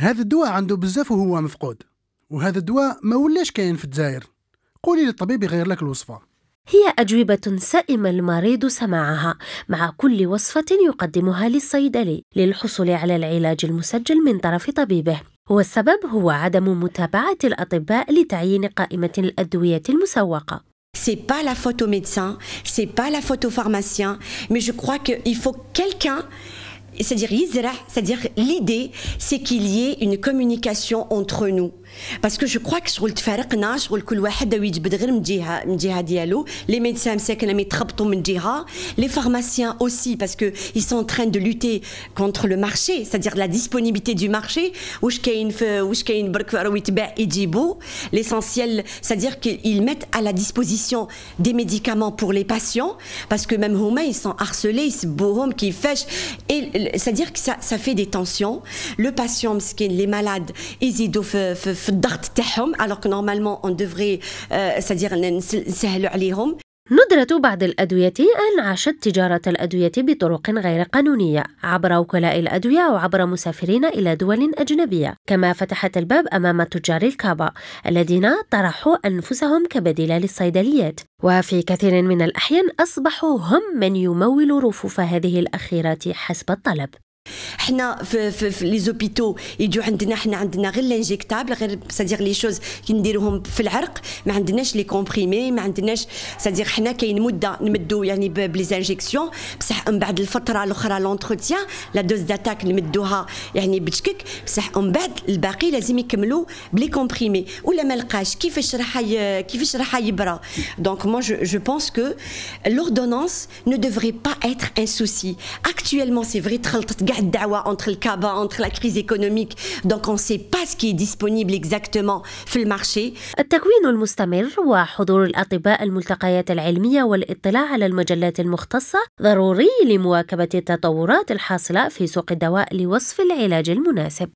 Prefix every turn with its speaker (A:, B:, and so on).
A: هذا الدواء عنده بزاف وهو مفقود وهذا الدواء ما ولاش كاين في الجزائر قولي للطبيب يغير لك الوصفه هي أجوبة سئم المريض سماعها مع كل وصفة يقدمها للصيدلي للحصول على العلاج المسجل من طرف طبيبه والسبب هو عدم متابعة الأطباء لتعيين قائمة الأدوية المسوقة
B: C'est pas la faute au médecin, c'est pas la faute au pharmacien, mais je crois qu'il faut quelqu'un c'est-à-dire c'est-à-dire l'idée, c'est qu'il y ait une communication entre nous parce que je crois que je le que les médecins ne les les pharmaciens aussi parce que ils sont en train de lutter contre le marché c'est à dire la disponibilité du marché l'essentiel c'est à dire qu'ils mettent à la disposition des médicaments pour les patients parce que même homais ils sont harcelés ils se qui fâchent c'est à dire que ça fait des tensions le patient les malades ils doivent euh, في الضغط تاعهم الوغ نورمالمون اون دوفري سادير نسهلوا عليهم
A: ندرة بعض الأدوية أن عاشت تجارة الأدوية بطرق غير قانونية عبر وكلاء الأدوية وعبر مسافرين إلى دول أجنبية، كما فتحت الباب أمام تجار الكابا الذين طرحوا أنفسهم كبديل للصيدليات، وفي كثير من الأحيان أصبحوا هم من يمول رفوف هذه الأخيرات حسب الطلب.
B: حنا في, في, في لي زوبيتو يجوا عندنا حنا عندنا غير لانجيكتابل غير سادير لي شوز كي نديروهم في العرق ما عندناش لي كومبريمي ما عندناش سادير حنا كاين مده نمدو يعني بلي بصح من بعد الفتره الاخرى لونتروتيان لا دوز داتاك نمدوها يعني بتشكك بصح من بعد الباقي لازم يكملوا بلي كومبريمي ولا ما لقاش كيفاش راح كيفاش راح يبرى دونك مو جو بونس كو لوردونونس نو ne با pas ان سوسي souci سي فري تخلطت قاعد d'awa entre le kaba, entre la crise économique. Donc on ne sait pas ce qui est disponible exactement sur le marché. التكوين
A: المستمر وحضور الأطباء الملتقيات العلمية والاطلاع على المجلات المختصة ضروري لمواكبة التطورات الحاصلة في سوق الدواء لوصف العلاج المناسب.